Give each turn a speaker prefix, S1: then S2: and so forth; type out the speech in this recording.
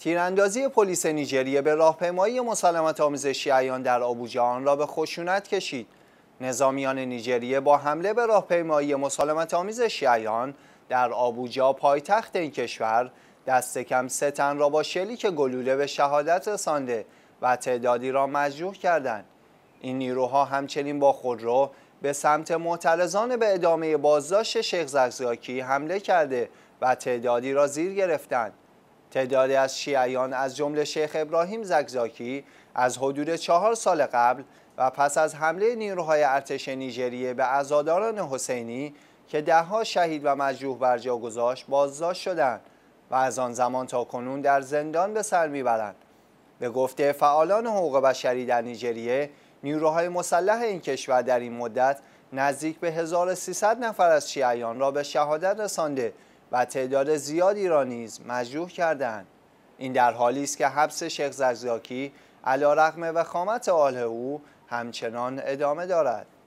S1: تیراندازی پلیس نیجریه به راهپیمایی مسالمت آمیز شیعیان در آبوجا را به خشونت کشید. نظامیان نیجریه با حمله به راهپیمایی مسالمت آمیز شیعیان در آبوجا پایتخت این کشور دست کم سه تن را با شلیک گلوله به شهادت رسانده و تعدادی را مجروح کردند. این نیروها همچنین با خودرو به سمت معترضان به ادامه بازداشت شیخ زغزاکی حمله کرده و تعدادی را زیر گرفتند. تعدادی از شیعیان از جمله شیخ ابراهیم زگزاکی از حدود چهار سال قبل و پس از حمله نیروهای ارتش نیجریه به ازاداران حسینی که دهها شهید و مجروح بر جا گذاشت بازداشت شدند و از آن زمان تا کنون در زندان به سر میبرند به گفته فعالان حقوق بشری در نیجریه نیروهای مسلح این کشور در این مدت نزدیک به 1300 نفر از شیعیان را به شهادت رسانده و تعداد زیادی را نیز مجروح کردند این در حالی است که حبس شیخ زرزاکی علیرغم وخامت آله او همچنان ادامه دارد